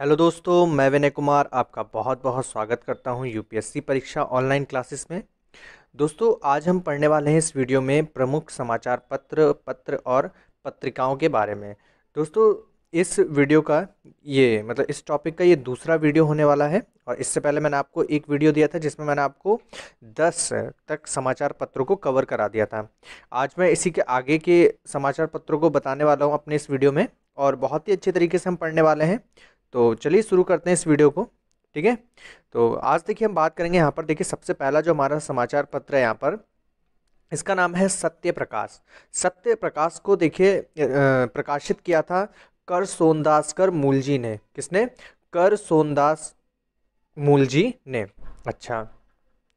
hello दोस्तों मैं विनय कुमार आपका बहुत बहुत स्वागत करता हूं यूपीएससी परीक्षा ऑनलाइन क्लासेस में दोस्तों आज हम पढ़ने वाले हैं इस वीडियो में प्रमुख समाचार पत्र पत्र और पत्रिकाओं के बारे में दोस्तों इस वीडियो का ये मतलब इस टॉपिक का ये दूसरा वीडियो होने वाला है और इससे पहले मैंने आपको एक वीडियो दिया था जिसमें मैंने आपको दस तक समाचार पत्रों को कवर करा दिया था आज मैं इसी के आगे के समाचार पत्रों को बताने वाला हूँ अपने इस वीडियो में और बहुत ही अच्छे तरीके से हम पढ़ने वाले हैं तो चलिए शुरू करते हैं इस वीडियो को ठीक है तो आज देखिए हम बात करेंगे यहाँ पर देखिए सबसे पहला जो हमारा समाचार पत्र है यहाँ पर इसका नाम है सत्य प्रकाश सत्य प्रकाश को देखिए प्रकाशित किया था कर सोनदास कर मूल जी ने किसने कर सोनदास मूल जी ने अच्छा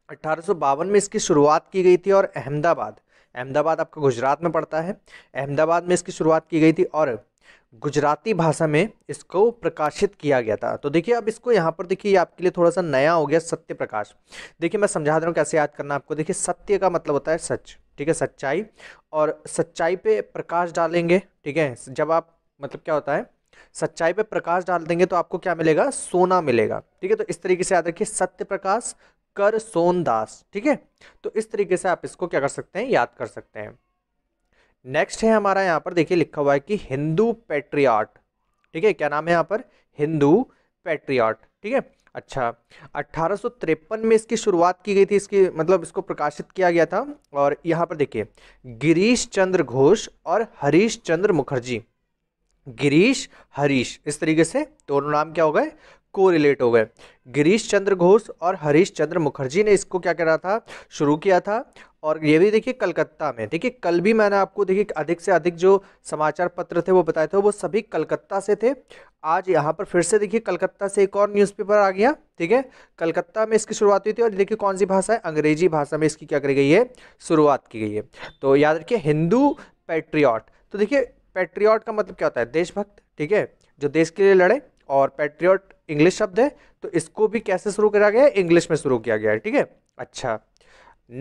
अट्ठारह में इसकी शुरुआत की गई थी और अहमदाबाद अहमदाबाद आपका गुजरात में पड़ता है अहमदाबाद में इसकी शुरुआत की गई थी और गुजराती भाषा में इसको प्रकाशित किया गया था तो देखिए अब इसको यहाँ पर देखिए आपके लिए थोड़ा सा नया हो गया सत्य प्रकाश देखिए मैं समझा दे रहा हूँ कैसे याद करना आपको देखिए सत्य का मतलब होता है सच ठीक है सच्चाई और सच्चाई पे प्रकाश डालेंगे ठीक है जब आप मतलब क्या होता है सच्चाई पे प्रकाश डाल देंगे तो आपको क्या मिलेगा सोना मिलेगा ठीक है तो इस तरीके से याद रखिए सत्य प्रकाश कर सोनदास ठीक है तो इस तरीके से आप इसको क्या कर सकते हैं याद कर सकते हैं नेक्स्ट है हमारा यहाँ पर देखिए लिखा हुआ है कि हिंदू पेट्रियाट ठीक है क्या नाम है यहाँ पर हिंदू पेट्रियाट ठीक है अच्छा अट्ठारह में इसकी शुरुआत की गई थी इसकी मतलब इसको प्रकाशित किया गया था और यहाँ पर देखिए गिरीश चंद्र घोष और हरीश चंद्र मुखर्जी गिरीश हरीश इस तरीके से दोनों नाम क्या हो गए को रिलेट हो गए गिरीश चंद्र घोष और हरीश चंद्र मुखर्जी ने इसको क्या करा था शुरू किया था और ये भी देखिए कलकत्ता में देखिए कल भी मैंने आपको देखिए अधिक से अधिक जो समाचार पत्र थे वो बताए थे वो सभी कलकत्ता से थे आज यहाँ पर फिर से देखिए कलकत्ता से एक और न्यूज़पेपर आ गया ठीक है कलकत्ता में इसकी शुरुआत हुई थी और देखिए कौन सी भाषा है अंग्रेजी भाषा में इसकी क्या करी गई है शुरुआत की गई है तो याद रखिए हिंदू पैट्रियाट तो देखिए पेट्रियाट का मतलब क्या होता है देशभक्त ठीक है जो देश के लिए लड़े और पेट्रियाट इंग्लिश शब्द है तो इसको भी कैसे शुरू करा गया इंग्लिश में शुरू किया गया है ठीक है अच्छा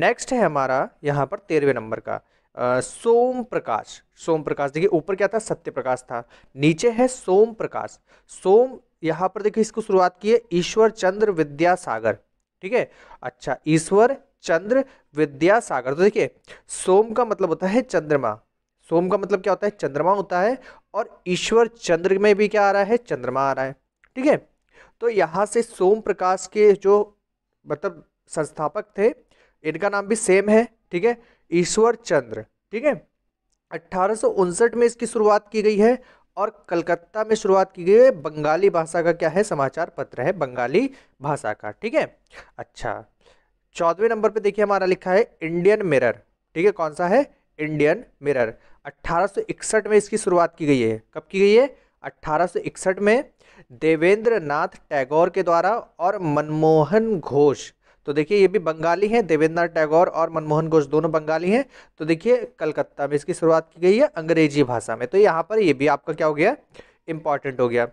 नेक्स्ट है हमारा यहाँ पर तेरहवें नंबर का आ, सोम प्रकाश सोम प्रकाश देखिए ऊपर क्या था सत्य प्रकाश था नीचे है सोम प्रकाश सोम यहाँ पर देखिए इसको शुरुआत की है ईश्वर चंद्र विद्यासागर ठीक है अच्छा ईश्वर चंद्र विद्यासागर तो देखिए सोम का मतलब होता है चंद्रमा सोम का मतलब क्या होता है चंद्रमा होता है और ईश्वर चंद्र में भी क्या आ रहा है चंद्रमा आ रहा है ठीक है तो यहाँ से सोम प्रकाश के जो मतलब संस्थापक थे इनका नाम भी सेम है ठीक है ईश्वर चंद्र ठीक है अट्ठारह में इसकी शुरुआत की गई है और कलकत्ता में शुरुआत की गई है बंगाली भाषा का क्या है समाचार पत्र है बंगाली भाषा का ठीक है अच्छा चौदहवें नंबर पे देखिए हमारा लिखा है इंडियन मिरर ठीक है कौन सा है इंडियन मिरर 1861 में इसकी शुरुआत की गई है कब की गई है 1861 में देवेंद्र नाथ टैगोर के द्वारा और मनमोहन घोष तो देखिए ये भी बंगाली हैं देवेंद्र नाथ टैगोर और मनमोहन घोष दोनों बंगाली हैं तो देखिए कलकत्ता में इसकी शुरुआत की गई है अंग्रेजी भाषा में तो यहाँ पर ये भी आपका क्या हो गया इंपॉर्टेंट हो गया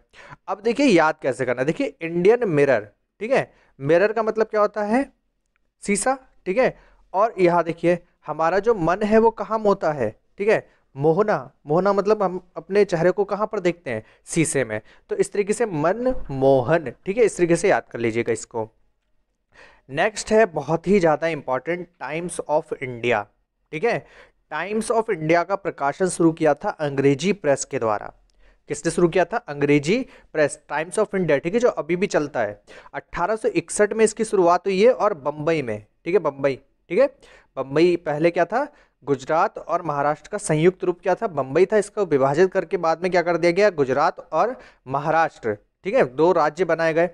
अब देखिए याद कैसे करना देखिए इंडियन मिरर ठीक है मिरर का मतलब क्या होता है सीसा ठीक है और यहाँ देखिए हमारा जो मन है वो कहाँ होता है ठीक है मोहना मोहना मतलब हम अपने चेहरे को कहाँ पर देखते हैं शीशे में तो इस तरीके से मन मोहन ठीक है इस तरीके से याद कर लीजिएगा इसको नेक्स्ट है बहुत ही ज़्यादा इंपॉर्टेंट टाइम्स ऑफ इंडिया ठीक है टाइम्स ऑफ इंडिया का प्रकाशन शुरू किया था अंग्रेजी प्रेस के द्वारा किसने शुरू किया था अंग्रेजी प्रेस टाइम्स ऑफ इंडिया ठीक है जो अभी भी चलता है अट्ठारह में इसकी शुरुआत हुई है और बम्बई में ठीक है बम्बई ठीक है बम्बई पहले क्या था गुजरात और महाराष्ट्र का संयुक्त रूप क्या था बम्बई था इसको विभाजित करके बाद में क्या कर दिया गया गुजरात और महाराष्ट्र ठीक है दो राज्य बनाए गए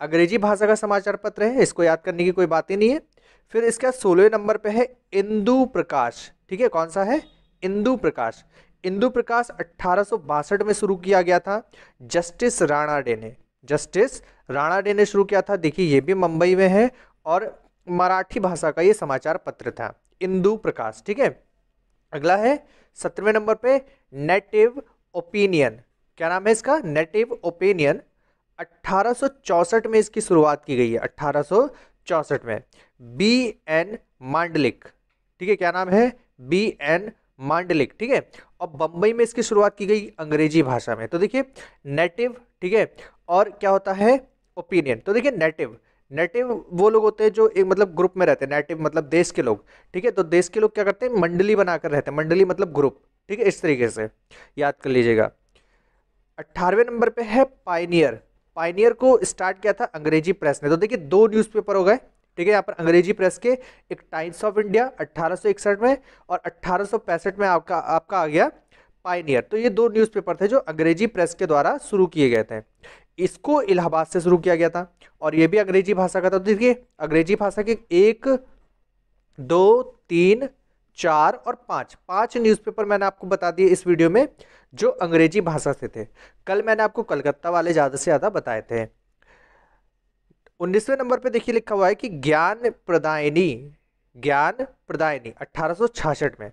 अंग्रेजी भाषा का समाचार पत्र है इसको याद करने की कोई बात ही नहीं है फिर इसका सोलह नंबर पे है इंदु प्रकाश ठीक है कौन सा है इंदु प्रकाश इंदु प्रकाश अट्ठारह में शुरू किया गया था जस्टिस राणा डे ने जस्टिस राणा डे ने शुरू किया था देखिए ये भी मुंबई में है और मराठी भाषा का ये समाचार पत्र था इंदु प्रकाश ठीक है अगला है सत्रहवें नंबर पे नेटिव ओपिनियन क्या नाम है इसका नेटिव ओपिनियन 1864 में इसकी शुरुआत की गई है 1864 में बी एन मांडलिक ठीक है क्या नाम है बी एन मांडलिक ठीक है और बम्बई में इसकी शुरुआत की गई अंग्रेजी भाषा में तो देखिए नेटिव ठीक है और क्या होता है ओपिनियन तो देखिए नेटिव नेटिव वो लोग होते हैं जो एक मतलब ग्रुप में रहते हैं नेटिव मतलब देश के लोग ठीक है तो देश के लोग क्या करते हैं मंडली बनाकर रहते हैं मंडली मतलब ग्रुप ठीक है इस तरीके से याद कर लीजिएगा अट्ठारहवें नंबर पे है पाइनियर पाइनियर को स्टार्ट किया था अंग्रेजी प्रेस ने तो देखिए दो न्यूज़पेपर हो गए ठीक है यहाँ पर अंग्रेजी प्रेस के एक टाइम्स ऑफ इंडिया अट्ठारह में और अट्ठारह में आपका आपका आ गया पाइनियर तो ये दो न्यूज़पेपर थे जो अंग्रेजी प्रेस के द्वारा शुरू किए गए थे इसको इलाहाबाद से शुरू किया गया था और ये भी अंग्रेजी भाषा का था तो देखिए अंग्रेजी भाषा के एक दो तीन चार और पाँच पाँच न्यूज़पेपर मैंने आपको बता दिए इस वीडियो में जो अंग्रेजी भाषा से थे कल मैंने आपको कलकत्ता वाले ज़्यादा से ज़्यादा बताए थे उन्नीसवें नंबर पे देखिए लिखा हुआ है कि ज्ञान प्रदायनी ज्ञान प्रदायनी अट्ठारह में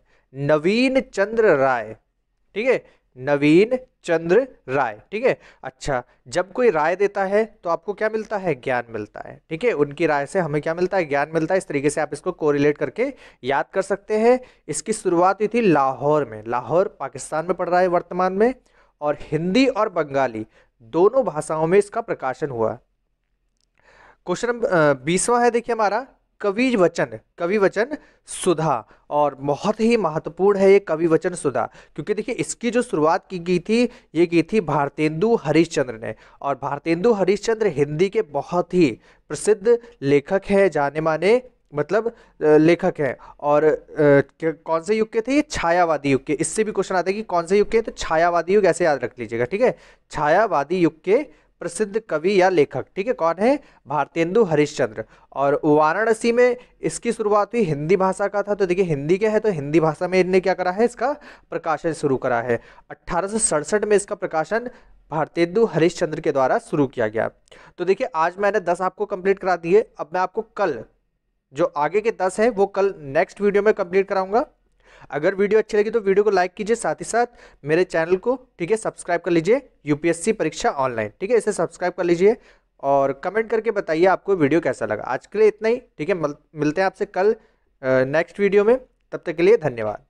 नवीन चंद्र राय ठीक है नवीन चंद्र राय ठीक है अच्छा जब कोई राय देता है तो आपको क्या मिलता है ज्ञान मिलता है ठीक है उनकी राय से हमें क्या मिलता है ज्ञान मिलता है इस तरीके से आप इसको कोरिलेट करके याद कर सकते हैं इसकी शुरुआत हुई थी लाहौर में लाहौर पाकिस्तान में पढ़ रहा है वर्तमान में और हिंदी और बंगाली दोनों भाषाओं में इसका प्रकाशन हुआ क्वेश्चन बीसवा है देखिए हमारा कवि वचन कवि वचन सुधा और बहुत ही महत्वपूर्ण है ये कवि वचन सुधा क्योंकि देखिए इसकी जो शुरुआत की गई थी ये की थी भारतेंदु हरिश्चंद्र ने और भारतेंदु हरिश्चंद्र हिंदी के बहुत ही प्रसिद्ध लेखक हैं जाने माने मतलब लेखक हैं और कौन से युग के थे ये छायावादी युग के इससे भी क्वेश्चन आता है कि कौन से युग के तो छायावादी युग ऐसे याद रख लीजिएगा ठीक है छायावादी युग के प्रसिद्ध कवि या लेखक ठीक है कौन है भारतेंदु हरिश्चंद्र और वाराणसी में इसकी शुरुआत हुई हिंदी भाषा का था तो देखिए हिंदी क्या है तो हिंदी भाषा में इनने क्या करा है इसका प्रकाशन शुरू करा है अट्ठारह में इसका प्रकाशन भारतेंदु हरिश्चंद्र के द्वारा शुरू किया गया तो देखिए आज मैंने दस आपको कंप्लीट करा दिए अब मैं आपको कल जो आगे के दस है वो कल नेक्स्ट वीडियो में कंप्लीट कराऊंगा अगर वीडियो अच्छी लगी तो वीडियो को लाइक कीजिए साथ ही साथ मेरे चैनल को ठीक है सब्सक्राइब कर लीजिए यूपीएससी परीक्षा ऑनलाइन ठीक है इसे सब्सक्राइब कर लीजिए और कमेंट करके बताइए आपको वीडियो कैसा लगा आज के लिए इतना ही ठीक है मिलते हैं आपसे कल नेक्स्ट वीडियो में तब तक के लिए धन्यवाद